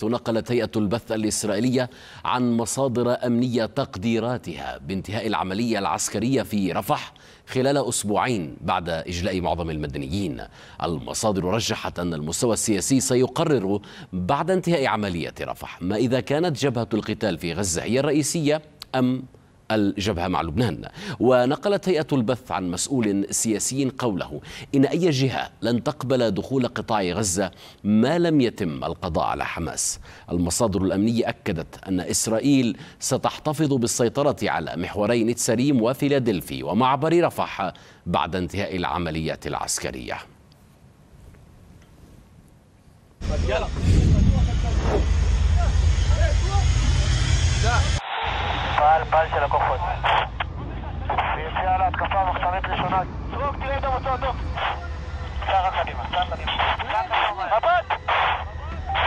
حيث نقلت هيئة البث الإسرائيلية عن مصادر أمنية تقديراتها بانتهاء العملية العسكرية في رفح خلال أسبوعين بعد إجلاء معظم المدنيين المصادر رجحت أن المستوى السياسي سيقرر بعد انتهاء عملية رفح ما إذا كانت جبهة القتال في غزة هي الرئيسية أم الجبهة مع لبنان ونقلت هيئة البث عن مسؤول سياسي قوله إن أي جهة لن تقبل دخول قطاع غزة ما لم يتم القضاء على حماس المصادر الأمنية أكدت أن إسرائيل ستحتفظ بالسيطرة على محوري تسريم وفيلادلفي ومعبر رفح بعد انتهاء العمليات العسكرية يلا פעל, פעל של הכוחות. ויציאה להתקפה, מחסנית ראשונה. סרוק, תראה את המצב הטוב. צער קדימה, צער קדימה. מבט!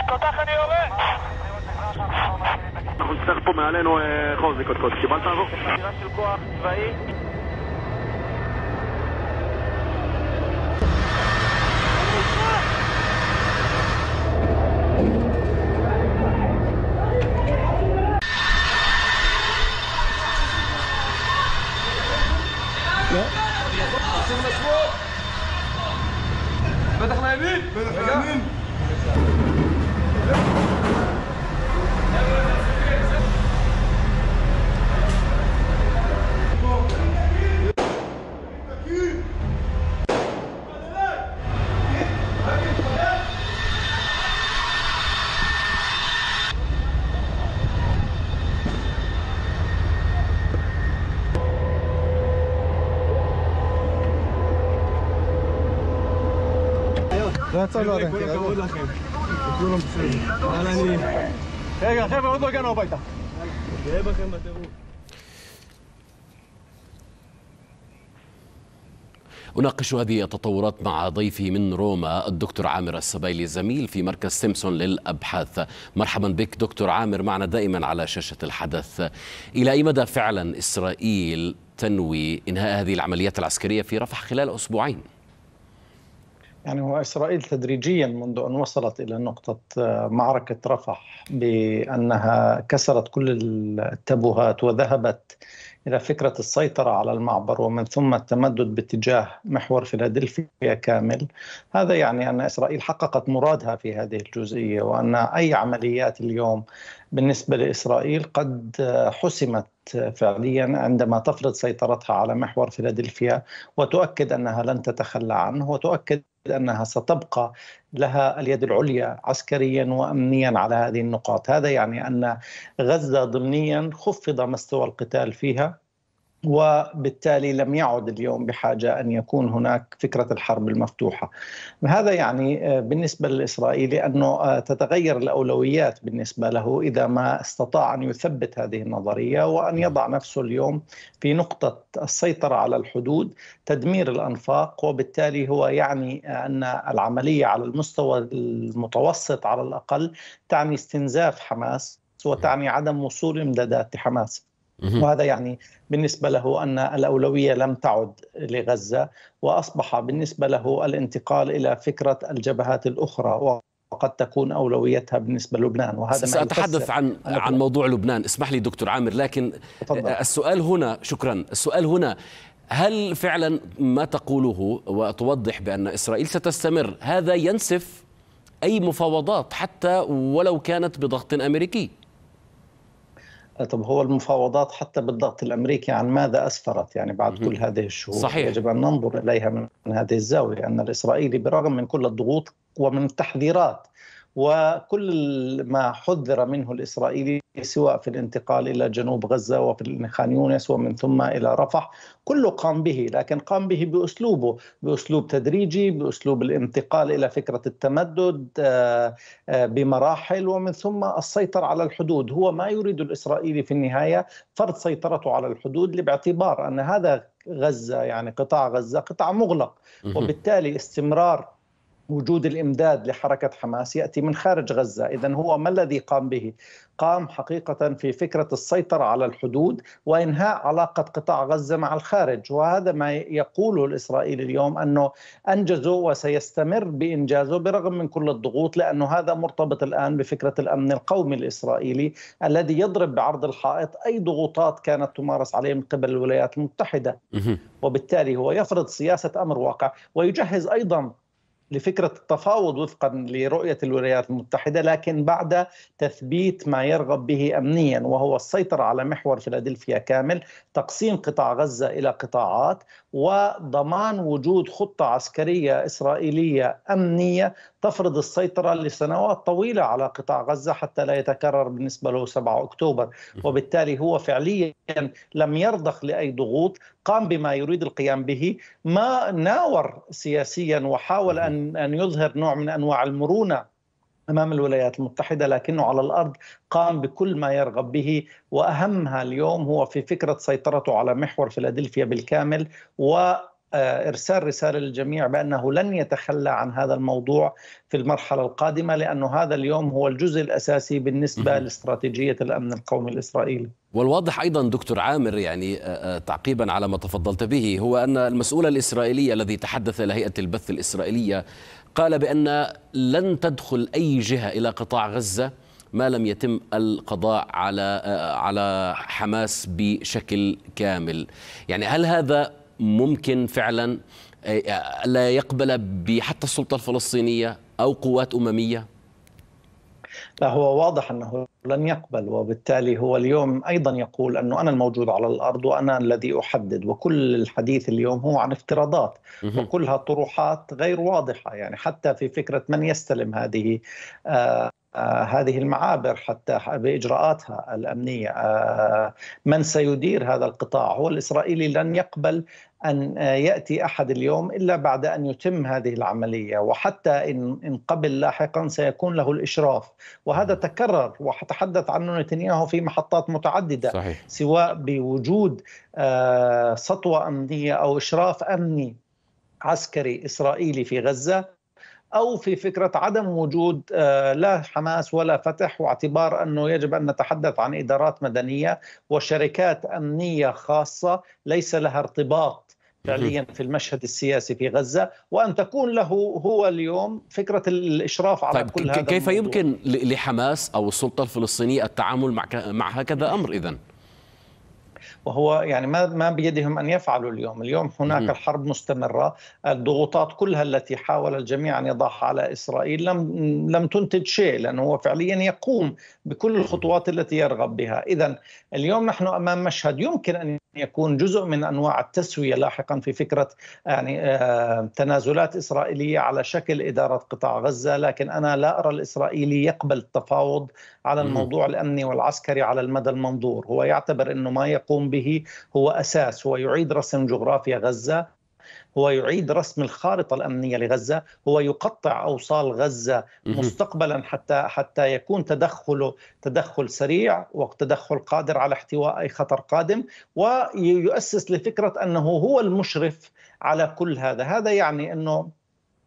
תותח אני יורה! אנחנו נצטרך פה מעלינו אה, חוזי קודקוד. קיבלת עבור? חדירה של כוח צבאי. أناقش هذه التطورات مع ضيفي من روما الدكتور عامر السبايلي زميل في مركز سيمسون للأبحاث مرحبا بك دكتور عامر معنا دائما على شاشة الحدث إلى أي مدى فعلا إسرائيل تنوي إنهاء هذه العمليات العسكرية في رفح خلال أسبوعين؟ يعني هو إسرائيل تدريجيا منذ أن وصلت إلى نقطة آه، معركة رفح بأنها كسرت كل التابوهات وذهبت إلى فكرة السيطرة على المعبر ومن ثم التمدد باتجاه محور فيلادلفيا كامل هذا يعني أن إسرائيل حققت مرادها في هذه الجزئية وأن أي عمليات اليوم بالنسبة لإسرائيل قد آه، حسمت آه، فعليا عندما تفرض سيطرتها على محور فيلادلفيا وتؤكد أنها لن تتخلى عنه وتؤكد أنها ستبقى لها اليد العليا عسكريا وأمنيا على هذه النقاط هذا يعني أن غزة ضمنيا خفض مستوى القتال فيها وبالتالي لم يعد اليوم بحاجه ان يكون هناك فكره الحرب المفتوحه. هذا يعني آه، بالنسبه للاسرائيلي انه آه، تتغير الاولويات بالنسبه له اذا ما استطاع ان يثبت هذه النظريه وان نعم. يضع نفسه اليوم في نقطه السيطره على الحدود، تدمير الانفاق وبالتالي هو يعني آه، ان العمليه على المستوى المتوسط على الاقل تعني استنزاف حماس نعم. وتعني عدم وصول امدادات لحماس. وهذا يعني بالنسبة له أن الأولوية لم تعد لغزة وأصبح بالنسبة له الانتقال إلى فكرة الجبهات الأخرى وقد تكون اولويتها بالنسبه للبنان وهذا ساتحدث عن عن موضوع لبنان اسمح لي دكتور عامر لكن تفضل. السؤال هنا شكرا السؤال هنا هل فعلا ما تقوله وتوضح بان اسرائيل ستستمر هذا ينسف اي مفاوضات حتى ولو كانت بضغط امريكي آه، طب هو المفاوضات حتى بالضغط الامريكي عن ماذا اسفرت يعني بعد كل هذه الشهور صحيح. يجب ان ننظر اليها من هذه الزاويه ان الاسرائيلي برغم من كل الضغوط ومن التحذيرات وكل ما حذر منه الإسرائيلي سواء في الانتقال إلى جنوب غزة وفي خان يونس ومن ثم إلى رفح كله قام به لكن قام به بأسلوبه بأسلوب تدريجي بأسلوب الانتقال إلى فكرة التمدد آه، آه، بمراحل ومن ثم السيطرة على الحدود هو ما يريد الإسرائيلي في النهاية فرض سيطرته على الحدود باعتبار أن هذا غزة يعني قطاع غزة قطاع مغلق وبالتالي استمرار وجود الامداد لحركه حماس ياتي من خارج غزه، اذا هو ما الذي قام به؟ قام حقيقه في فكره السيطره على الحدود وانهاء علاقه قطاع غزه مع الخارج، وهذا ما يقوله الاسرائيلي اليوم انه انجزه وسيستمر بانجازه برغم من كل الضغوط لانه هذا مرتبط الان بفكره الامن القومي الاسرائيلي الذي يضرب بعرض الحائط اي ضغوطات كانت تمارس عليه من قبل الولايات المتحده. وبالتالي هو يفرض سياسه امر واقع ويجهز ايضا لفكرة التفاوض وفقا لرؤية الولايات المتحدة لكن بعد تثبيت ما يرغب به أمنيا وهو السيطرة على محور فيلادلفيا كامل تقسيم قطاع غزة إلى قطاعات وضمان وجود خطة عسكرية إسرائيلية أمنية تفرض السيطرة لسنوات طويلة على قطاع غزة حتى لا يتكرر بالنسبة له 7 أكتوبر وبالتالي هو فعليا لم يرضخ لأي ضغوط قام بما يريد القيام به ما ناور سياسيا وحاول أن, أن يظهر نوع من أنواع المرونة امام الولايات المتحده لكنه على الارض قام بكل ما يرغب به واهمها اليوم هو في فكره سيطرته على محور فيلادلفيا بالكامل و آه، ارسال رساله للجميع بانه لن يتخلى عن هذا الموضوع في المرحله القادمه لانه هذا اليوم هو الجزء الاساسي بالنسبه لاستراتيجيه الامن القومي الاسرائيلي. والواضح ايضا دكتور عامر يعني آه، آه، تعقيبا على ما تفضلت به هو ان المسؤول الاسرائيلي الذي تحدث لهيئه البث الاسرائيليه قال بان لن تدخل اي جهه الى قطاع غزه ما لم يتم القضاء على على حماس بشكل كامل. يعني هل هذا ممكن فعلا آه، لا يقبل بحتى السلطة الفلسطينية أو قوات أممية؟ لا هو واضح أنه لن يقبل وبالتالي هو اليوم أيضا يقول أنه أنا الموجود على الأرض وأنا الذي أحدد وكل الحديث اليوم هو عن افتراضات وكلها طروحات غير واضحة يعني حتى في فكرة من يستلم هذه آه، آه، هذه المعابر حتى باجراءاتها الأمنية آه، من سيدير هذا القطاع هو الإسرائيلي لن يقبل أن آه، يأتي أحد اليوم إلا بعد أن يتم هذه العملية وحتى إن, إن قبل لاحقا سيكون له الإشراف وهذا تكرر وتحدث عنه نتنياهو في محطات متعددة صحيح. سواء بوجود سطوة أمنية أو إشراف أمني عسكري إسرائيلي في غزة او في فكره عدم وجود آه، لا حماس ولا فتح واعتبار انه يجب ان نتحدث عن ادارات مدنيه وشركات امنيه خاصه ليس لها ارتباط فعليا في المشهد السياسي في غزه وان تكون له هو اليوم فكره الاشراف على طيب كل هذا كيف الموضوع. يمكن لحماس او السلطه الفلسطينيه التعامل مع مع هكذا امر اذا؟ وهو يعني ما ما بيدهم ان يفعلوا اليوم، اليوم هناك الحرب مستمره، الضغوطات كلها التي حاول الجميع ان يضعها على اسرائيل لم لم تنتج شيء لانه هو فعليا يقوم بكل الخطوات التي يرغب بها، اذا اليوم نحن امام مشهد يمكن ان يكون جزء من انواع التسويه لاحقا في فكره يعني آه، تنازلات اسرائيليه على شكل اداره قطاع غزه، لكن انا لا ارى الاسرائيلي يقبل التفاوض على الموضوع الامني والعسكري على المدى المنظور، هو يعتبر انه ما يقوم به هو اساس، هو يعيد رسم جغرافيا غزه هو يعيد رسم الخارطة الأمنية لغزة هو يقطع أوصال غزة مستقبلا حتى حتى يكون تدخله تدخل سريع وتدخل قادر على احتواء أي خطر قادم ويؤسس لفكرة أنه هو المشرف على كل هذا هذا يعني أنه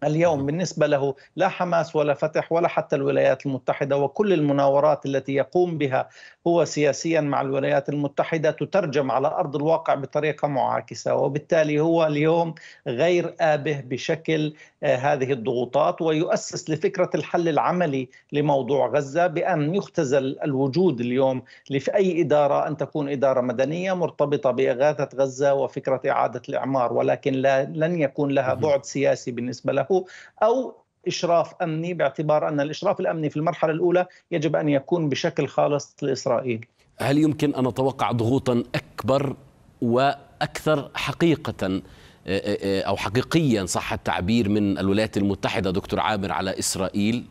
اليوم بالنسبة له لا حماس ولا فتح ولا حتى الولايات المتحدة وكل المناورات التي يقوم بها هو سياسيا مع الولايات المتحدة تترجم على أرض الواقع بطريقة معاكسة وبالتالي هو اليوم غير آبه بشكل آه، هذه الضغوطات ويؤسس لفكرة الحل العملي لموضوع غزة بأن يختزل الوجود اليوم لأي إدارة أن تكون إدارة مدنية مرتبطة بإغاثة غزة وفكرة إعادة الإعمار ولكن لا لن يكون لها بعد سياسي بالنسبة له تحققه او اشراف امني باعتبار ان الاشراف الامني في المرحله الاولى يجب ان يكون بشكل خالص لاسرائيل. هل يمكن ان نتوقع ضغوطا اكبر واكثر حقيقه آه، آه، آه، او حقيقيا صح التعبير من الولايات المتحده دكتور عامر على اسرائيل؟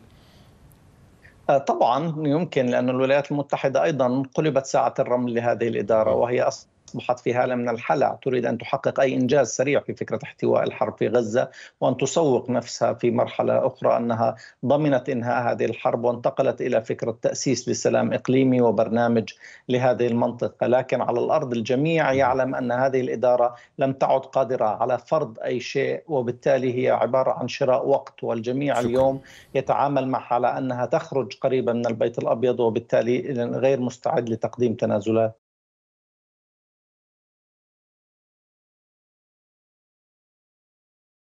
طبعا يمكن لأن الولايات المتحدة أيضا قلبت ساعة الرمل لهذه الإدارة وهي أصلا أصبحت في هالة من الحلع تريد أن تحقق أي إنجاز سريع في فكرة احتواء الحرب في غزة وأن تسوق نفسها في مرحلة أخرى أنها ضمنت إنهاء هذه الحرب وانتقلت إلى فكرة تأسيس لسلام إقليمي وبرنامج لهذه المنطقة لكن على الأرض الجميع يعلم أن هذه الإدارة لم تعد قادرة على فرض أي شيء وبالتالي هي عبارة عن شراء وقت والجميع شكرا. اليوم يتعامل معها على أنها تخرج قريبا من البيت الأبيض وبالتالي غير مستعد لتقديم تنازلات